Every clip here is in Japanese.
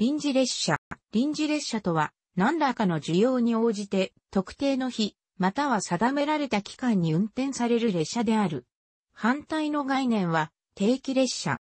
臨時列車。臨時列車とは、何らかの需要に応じて、特定の日、または定められた期間に運転される列車である。反対の概念は、定期列車。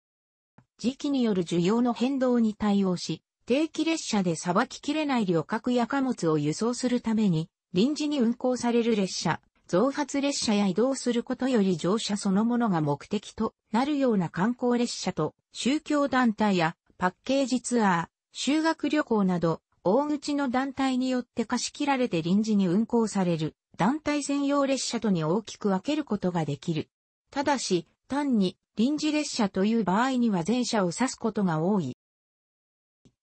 時期による需要の変動に対応し、定期列車でさばききれない旅客や貨物を輸送するために、臨時に運行される列車、増発列車や移動することより乗車そのものが目的となるような観光列車と、宗教団体やパッケージツアー、修学旅行など、大口の団体によって貸し切られて臨時に運行される団体専用列車とに大きく分けることができる。ただし、単に臨時列車という場合には前者を指すことが多い。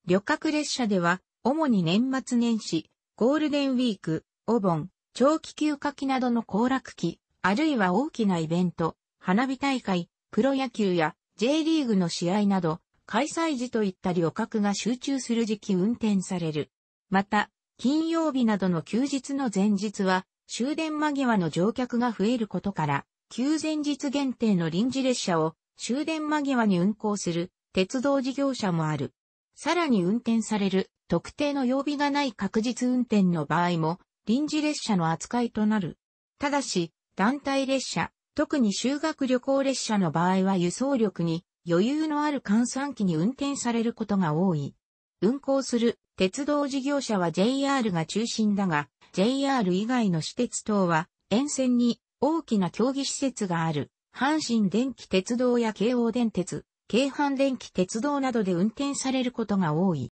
旅客列車では、主に年末年始、ゴールデンウィーク、お盆、長期休暇期などの行楽期、あるいは大きなイベント、花火大会、プロ野球や J リーグの試合など、開催時といった旅客が集中する時期運転される。また、金曜日などの休日の前日は、終電間際の乗客が増えることから、休前日限定の臨時列車を終電間際に運行する鉄道事業者もある。さらに運転される特定の曜日がない確実運転の場合も臨時列車の扱いとなる。ただし、団体列車、特に修学旅行列車の場合は輸送力に余裕のある換算機に運転されることが多い。運行する鉄道事業者は JR が中心だが、JR 以外の私鉄等は沿線に大きな競技施設がある。阪神電気鉄道や京王電鉄、京阪電気鉄道などで運転されることが多い。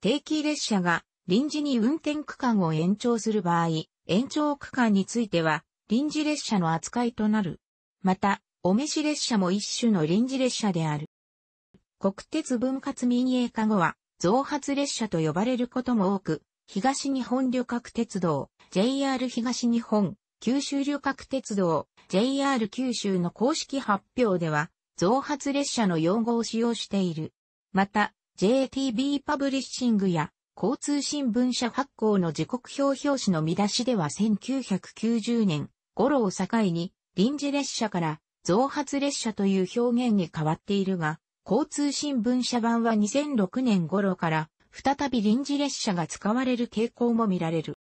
定期列車が臨時に運転区間を延長する場合、延長区間については臨時列車の扱いとなる。また、お召し列車も一種の臨時列車である。国鉄分割民営化後は、増発列車と呼ばれることも多く、東日本旅客鉄道、JR 東日本、九州旅客鉄道、JR 九州の公式発表では、増発列車の用語を使用している。また、JTB パブリッシングや、交通新聞社発行の時刻表表紙の見出しでは1990年頃を境に、臨時列車から増発列車という表現に変わっているが、交通新聞社版は2006年頃から、再び臨時列車が使われる傾向も見られる。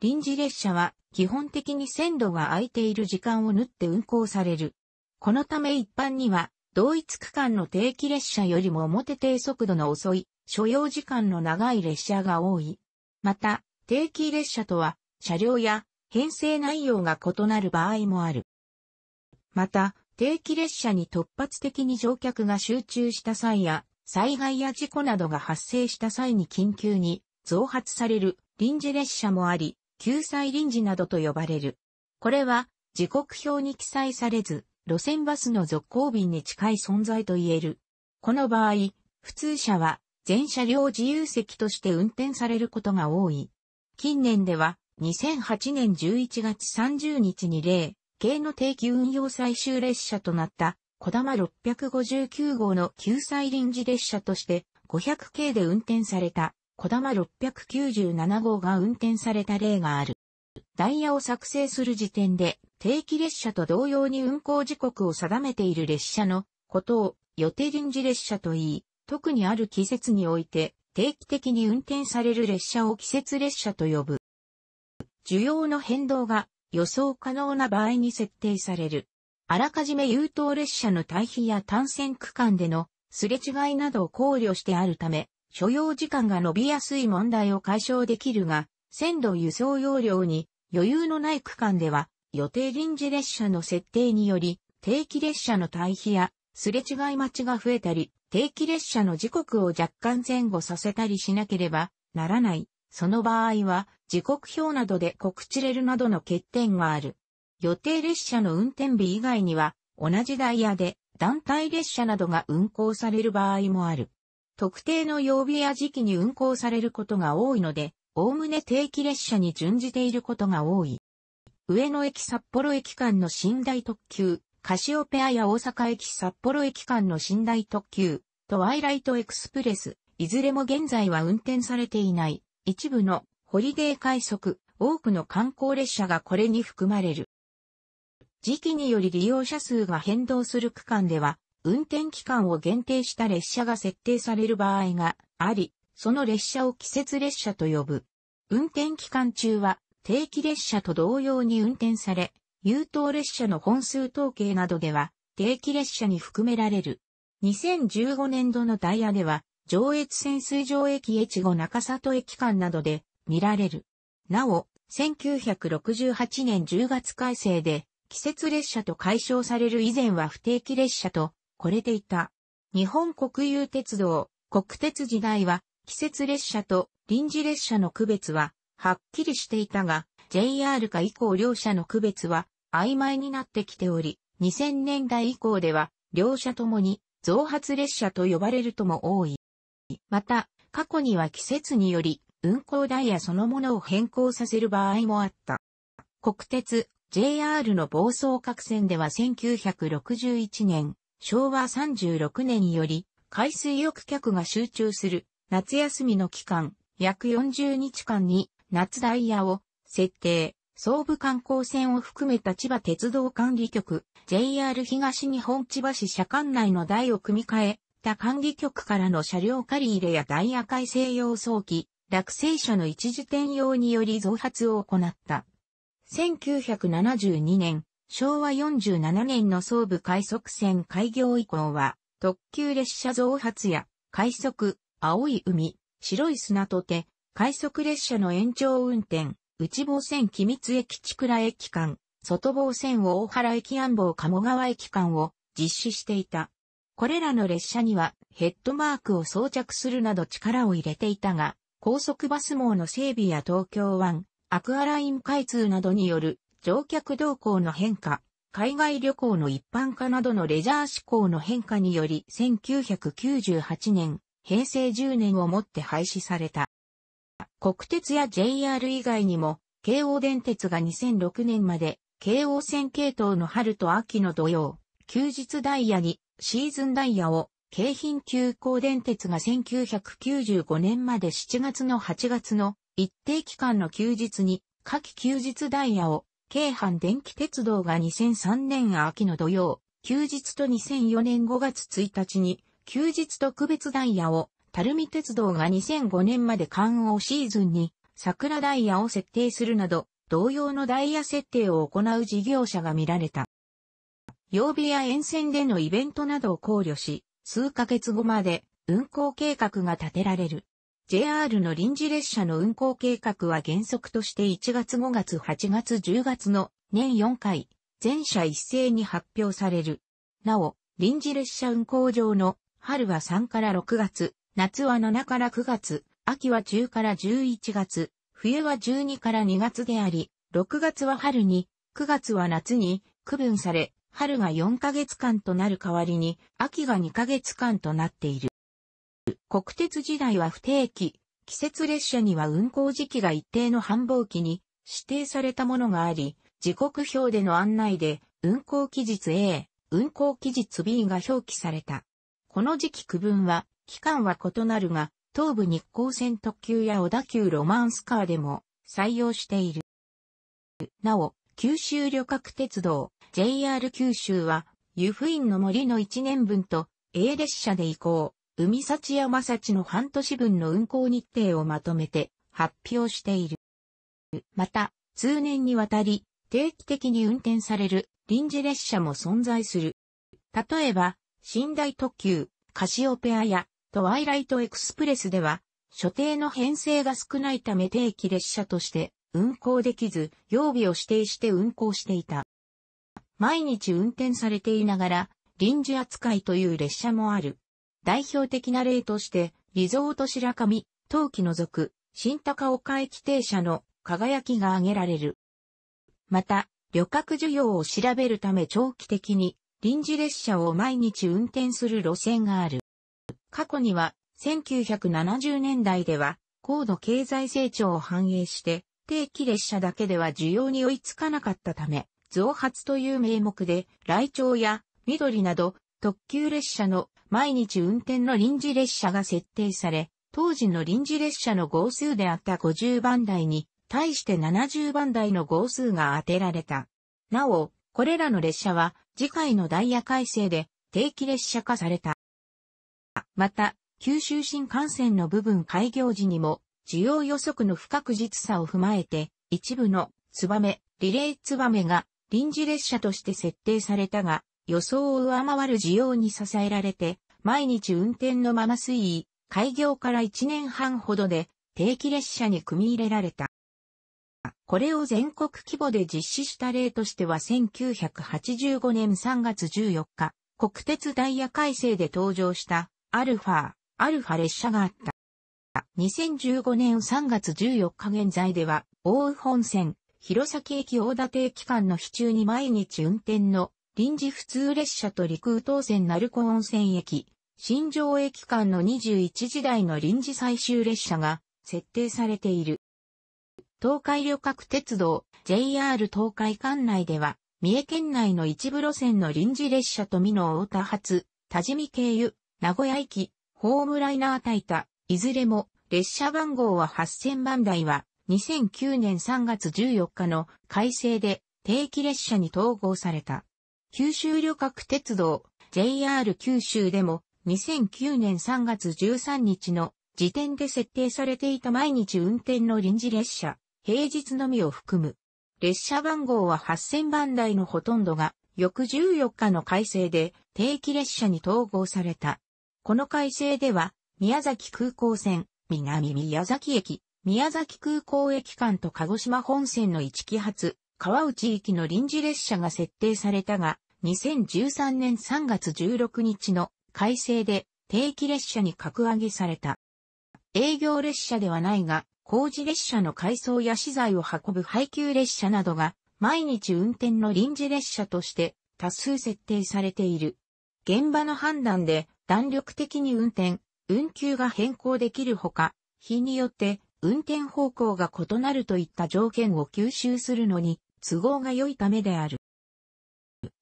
臨時列車は基本的に線路が空いている時間を縫って運行される。このため一般には同一区間の定期列車よりも表定速度の遅い所要時間の長い列車が多い。また定期列車とは車両や編成内容が異なる場合もある。また、定期列車に突発的に乗客が集中した際や、災害や事故などが発生した際に緊急に増発される臨時列車もあり、救済臨時などと呼ばれる。これは、時刻表に記載されず、路線バスの続行便に近い存在と言える。この場合、普通車は全車両自由席として運転されることが多い。近年では2008年11月30日に例、系の定期運用最終列車となった、小玉659号の救済臨時列車として、500系で運転された、小玉697号が運転された例がある。ダイヤを作成する時点で、定期列車と同様に運行時刻を定めている列車のことを予定臨時列車といい、特にある季節において定期的に運転される列車を季節列車と呼ぶ。需要の変動が予想可能な場合に設定される。あらかじめ優等列車の対比や単線区間でのすれ違いなどを考慮してあるため、所要時間が伸びやすい問題を解消できるが、線路輸送要領に余裕のない区間では、予定臨時列車の設定により、定期列車の対比や、すれ違い待ちが増えたり、定期列車の時刻を若干前後させたりしなければならないその場合は、時刻表などで告知れるなどの欠点がある。予定列車の運転日以外には、同じダイヤで団体列車などが運行される場合もある。特定の曜日や時期に運行されることが多いので、おおむね定期列車に準じていることが多い。上野駅札幌駅間の寝台特急、カシオペアや大阪駅札幌駅間の寝台特急、トワイライトエクスプレス、いずれも現在は運転されていない。一部のホリデー快速、多くの観光列車がこれに含まれる。時期により利用者数が変動する区間では、運転期間を限定した列車が設定される場合があり、その列車を季節列車と呼ぶ。運転期間中は定期列車と同様に運転され、優等列車の本数統計などでは定期列車に含められる。2015年度のダイヤでは上越線水上駅越後中里駅間などで見られる。なお、1968年10月改正で、季節列車と解消される以前は不定期列車と、これていた。日本国有鉄道、国鉄時代は、季節列車と臨時列車の区別は、はっきりしていたが、JR 化以降両社の区別は、曖昧になってきており、2000年代以降では、両社ともに、増発列車と呼ばれるとも多い。また、過去には季節により、運行ダイヤそのものを変更させる場合もあった。国鉄、JR の暴走各線では1961年、昭和36年により、海水浴客が集中する夏休みの期間、約40日間に夏ダイヤを設定、総武観光線を含めた千葉鉄道管理局、JR 東日本千葉市車管内の台を組み替え、た管理局からの車両借り入れやダイヤ改正用早期、落成車の一時転用により増発を行った。1972年、昭和47年の総武快速線開業以降は、特急列車増発や、快速、青い海、白い砂とて、快速列車の延長運転、内房線機密駅千倉駅間、外房線大原駅安房鴨川駅間を実施していた。これらの列車にはヘッドマークを装着するなど力を入れていたが、高速バス網の整備や東京湾、アクアライン開通などによる乗客動向の変化、海外旅行の一般化などのレジャー志向の変化により1998年、平成10年をもって廃止された。国鉄や JR 以外にも、京王電鉄が2006年まで、京王線系統の春と秋の土曜、休日ダイヤにシーズンダイヤを、京浜急行電鉄が1995年まで7月の8月の一定期間の休日に、夏季休日ダイヤを、京阪電気鉄道が2003年秋の土曜、休日と2004年5月1日に、休日特別ダイヤを、垂水鉄道が2005年まで関央シーズンに、桜ダイヤを設定するなど、同様のダイヤ設定を行う事業者が見られた。曜日や沿線でのイベントなどを考慮し、数ヶ月後まで運行計画が立てられる。JR の臨時列車の運行計画は原則として1月5月8月10月の年4回、全車一斉に発表される。なお、臨時列車運行上の春は3から6月、夏は7から9月、秋は10から11月、冬は12から2月であり、6月は春に、9月は夏に区分され、春が4ヶ月間となる代わりに、秋が2ヶ月間となっている。国鉄時代は不定期、季節列車には運行時期が一定の繁忙期に指定されたものがあり、時刻表での案内で、運行期日 A、運行期日 B が表記された。この時期区分は、期間は異なるが、東武日光線特急や小田急ロマンスカーでも採用している。なお、九州旅客鉄道、JR 九州は、湯布院の森の1年分と、A 列車で移行、海幸山幸の半年分の運行日程をまとめて発表している。また、通年にわたり、定期的に運転される臨時列車も存在する。例えば、寝台特急、カシオペアやトワイライトエクスプレスでは、所定の編成が少ないため定期列車として運行できず、曜日を指定して運行していた。毎日運転されていながら、臨時扱いという列車もある。代表的な例として、リゾート白神、冬季除く、新高岡駅停車の輝きが挙げられる。また、旅客需要を調べるため長期的に臨時列車を毎日運転する路線がある。過去には1970年代では高度経済成長を反映して定期列車だけでは需要に追いつかなかったため増発という名目で、来庁や緑など特急列車の毎日運転の臨時列車が設定され、当時の臨時列車の号数であった50番台に対して70番台の号数が当てられた。なお、これらの列車は次回のダイヤ改正で定期列車化された。また、九州新幹線の部分開業時にも需要予測の不確実さを踏まえて一部のツバメ、リレーツバメが臨時列車として設定されたが、予想を上回る需要に支えられて、毎日運転のまま推移、開業から1年半ほどで定期列車に組み入れられた。これを全国規模で実施した例としては1985年3月14日、国鉄ダイヤ改正で登場したアルファ、アルファ列車があった。2015年3月14日現在では、大本線、弘前駅大館駅間の市中に毎日運転の臨時普通列車と陸羽東線鳴子温泉駅、新城駅間の21時台の臨時最終列車が設定されている。東海旅客鉄道 JR 東海管内では、三重県内の一部路線の臨時列車と美濃大田発、多治見経由、名古屋駅、ホームライナー大た、いずれも列車番号は8000番台は2009年3月14日の改正で定期列車に統合された。九州旅客鉄道 JR 九州でも2009年3月13日の時点で設定されていた毎日運転の臨時列車、平日のみを含む。列車番号は8000番台のほとんどが翌14日の改正で定期列車に統合された。この改正では宮崎空港線、南宮崎駅、宮崎空港駅間と鹿児島本線の一期発、川内行きの臨時列車が設定されたが、2013年3月16日の改正で定期列車に格上げされた。営業列車ではないが、工事列車の改装や資材を運ぶ配給列車などが、毎日運転の臨時列車として多数設定されている。現場の判断で弾力的に運転、運休が変更できるほか、日によって運転方向が異なるといった条件を吸収するのに都合が良いためである。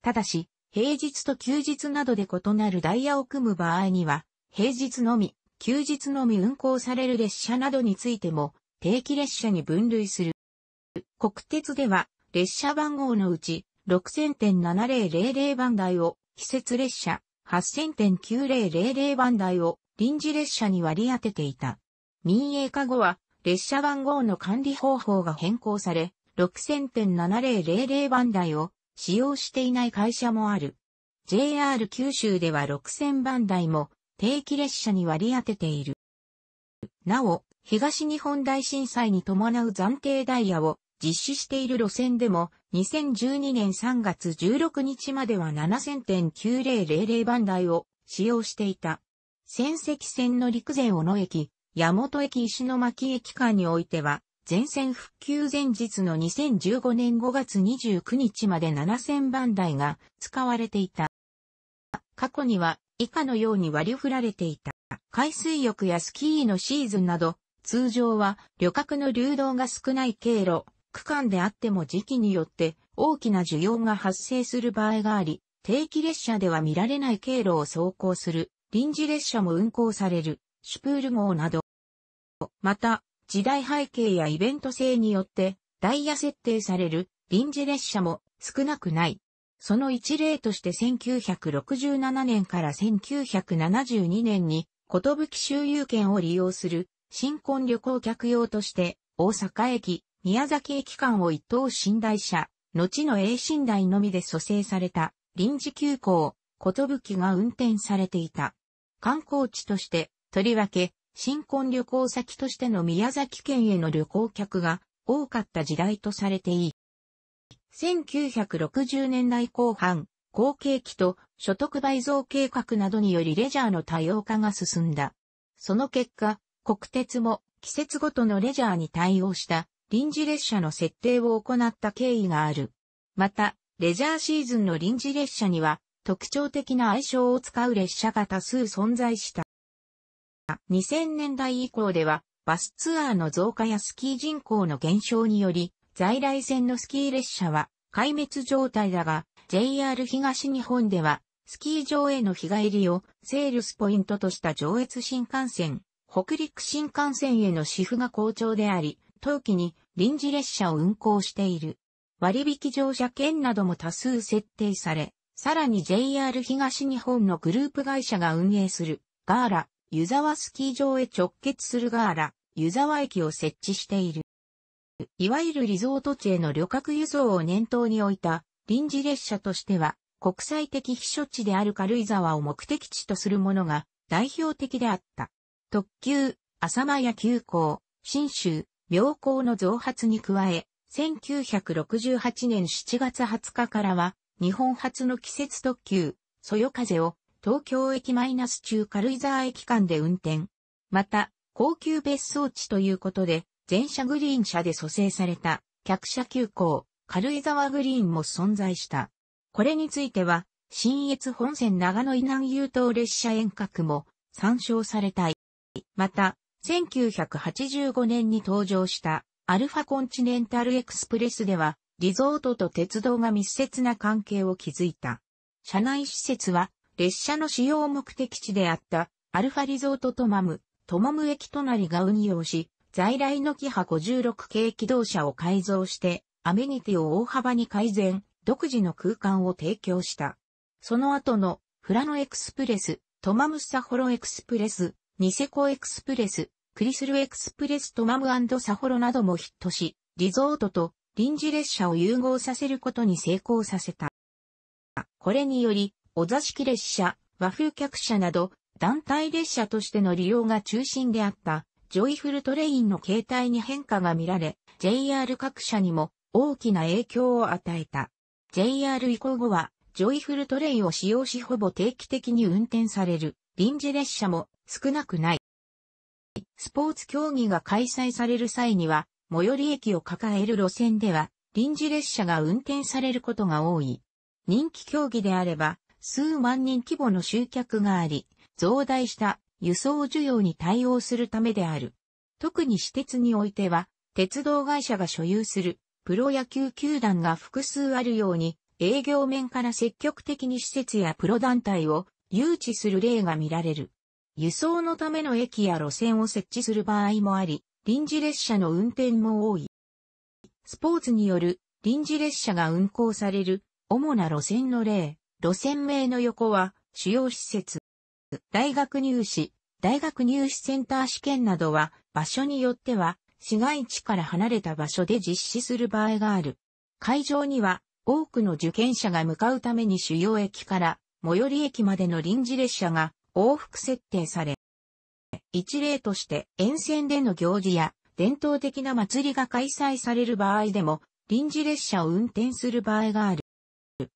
ただし、平日と休日などで異なるダイヤを組む場合には、平日のみ、休日のみ運行される列車などについても、定期列車に分類する。国鉄では、列車番号のうち、6000.7000番台を、季節列車、8000.9000番台を、臨時列車に割り当てていた。民営化後は、列車番号の管理方法が変更され、6000.7000番台を使用していない会社もある。JR 九州では6000番台も定期列車に割り当てている。なお、東日本大震災に伴う暫定ダイヤを実施している路線でも、2012年3月16日までは7000.9000番台を使用していた。仙石線の陸前小野駅、山本駅石巻駅間においては、全線復旧前日の2015年5月29日まで7000番台が使われていた。過去には以下のように割り振られていた。海水浴やスキーのシーズンなど、通常は旅客の流動が少ない経路、区間であっても時期によって大きな需要が発生する場合があり、定期列車では見られない経路を走行する臨時列車も運行される。シュプール号など。また、時代背景やイベント性によって、ダイヤ設定される臨時列車も少なくない。その一例として1967年から1972年に、き周遊券を利用する新婚旅行客用として、大阪駅、宮崎駅間を一等寝台車、後の A 寝台のみで蘇生された臨時急行、きが運転されていた。観光地としてとりわけ、新婚旅行先としての宮崎県への旅行客が多かった時代とされていい。1960年代後半、後継期と所得倍増計画などによりレジャーの多様化が進んだ。その結果、国鉄も季節ごとのレジャーに対応した臨時列車の設定を行った経緯がある。また、レジャーシーズンの臨時列車には特徴的な愛称を使う列車が多数存在した。2000年代以降では、バスツアーの増加やスキー人口の減少により、在来線のスキー列車は壊滅状態だが、JR 東日本では、スキー場への日帰りをセールスポイントとした上越新幹線、北陸新幹線への支付が好調であり、冬季に臨時列車を運行している。割引乗車券なども多数設定され、さらに JR 東日本のグループ会社が運営するガーラ、湯沢スキー場へ直結するガーラ、湯沢駅を設置している。いわゆるリゾート地への旅客輸送を念頭に置いた臨時列車としては、国際的避暑地である軽井沢を目的地とするものが代表的であった。特急、浅間や急行、新州、良港の増発に加え、1968年7月20日からは、日本初の季節特急、そよ風を東京駅マイナス中軽井沢駅間で運転。また、高級別荘地ということで、全車グリーン車で蘇生された、客車急行、軽井沢グリーンも存在した。これについては、新越本線長野稲南優等列車遠隔も参照されたい。また、1985年に登場したアルファコンチネンタルエクスプレスでは、リゾートと鉄道が密接な関係を築いた。車内施設は列車の使用目的地であったアルファリゾートトマム、トマム駅隣が運用し、在来のキハ56系機動車を改造して、アメニティを大幅に改善、独自の空間を提供した。その後の、フラノエクスプレス、トマムサホロエクスプレス、ニセコエクスプレス、クリスルエクスプレストマムサホロなどもヒットし、リゾートと臨時列車を融合させることに成功させた。これにより、お座敷列車、和風客車など、団体列車としての利用が中心であった、ジョイフルトレインの形態に変化が見られ、JR 各社にも大きな影響を与えた。JR 移行後は、ジョイフルトレインを使用しほぼ定期的に運転される臨時列車も少なくない。スポーツ競技が開催される際には、最寄り駅を抱える路線では、臨時列車が運転されることが多い。人気競技であれば、数万人規模の集客があり、増大した輸送需要に対応するためである。特に私鉄においては、鉄道会社が所有するプロ野球球団が複数あるように、営業面から積極的に施設やプロ団体を誘致する例が見られる。輸送のための駅や路線を設置する場合もあり、臨時列車の運転も多い。スポーツによる臨時列車が運行される主な路線の例。路線名の横は主要施設。大学入試、大学入試センター試験などは場所によっては市街地から離れた場所で実施する場合がある。会場には多くの受験者が向かうために主要駅から最寄り駅までの臨時列車が往復設定され、一例として沿線での行事や伝統的な祭りが開催される場合でも臨時列車を運転する場合がある。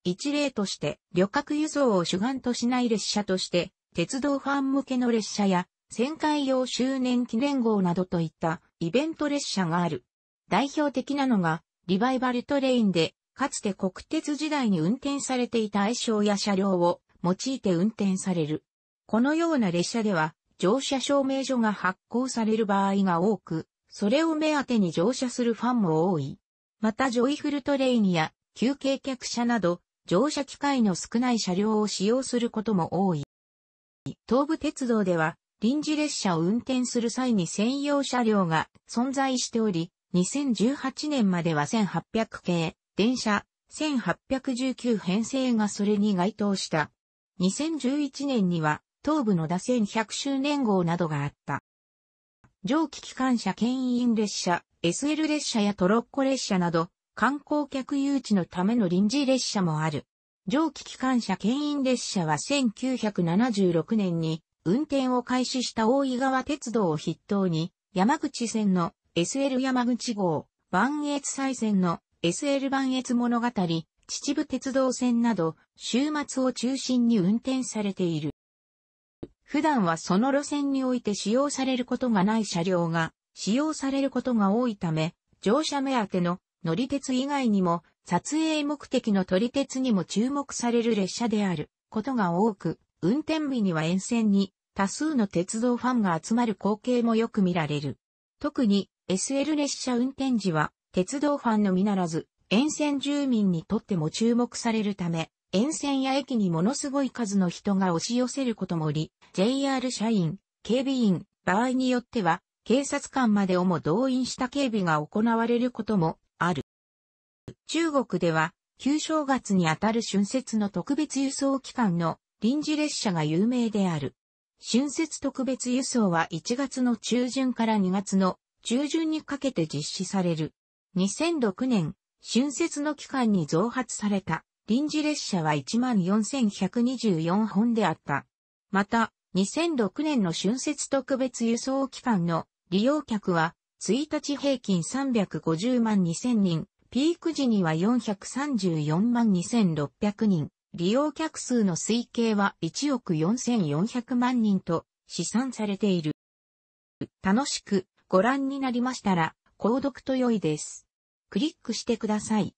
一例として、旅客輸送を主眼としない列車として、鉄道ファン向けの列車や、旋回用周年記念号などといったイベント列車がある。代表的なのが、リバイバルトレインで、かつて国鉄時代に運転されていた愛称や車両を用いて運転される。このような列車では、乗車証明書が発行される場合が多く、それを目当てに乗車するファンも多い。またジョイフルトレインや休憩客車など、乗車機会の少ない車両を使用することも多い。東武鉄道では、臨時列車を運転する際に専用車両が存在しており、2018年までは1800系、電車、1819編成がそれに該当した。2011年には、東部の打線100周年号などがあった。蒸気機関車牽引列車、SL 列車やトロッコ列車など、観光客誘致のための臨時列車もある。蒸気機関車牽引列車は1976年に運転を開始した大井川鉄道を筆頭に山口線の SL 山口号、万越西線の SL 万越物語、秩父鉄道線など週末を中心に運転されている。普段はその路線において使用されることがない車両が使用されることが多いため、乗車目当ての乗り鉄以外にも、撮影目的の撮り鉄にも注目される列車であることが多く、運転日には沿線に多数の鉄道ファンが集まる光景もよく見られる。特に SL 列車運転時は鉄道ファンのみならず沿線住民にとっても注目されるため、沿線や駅にものすごい数の人が押し寄せることもあり、JR 社員、警備員、場合によっては警察官までをも動員した警備が行われることも中国では、旧正月にあたる春節の特別輸送機関の臨時列車が有名である。春節特別輸送は1月の中旬から2月の中旬にかけて実施される。2006年、春節の期間に増発された臨時列車は14,124本であった。また、2006年の春節特別輸送機関の利用客は1日平均350万2000人、ピーク時には434万2600人、利用客数の推計は1億4400万人と試算されている。楽しくご覧になりましたら、購読と良いです。クリックしてください。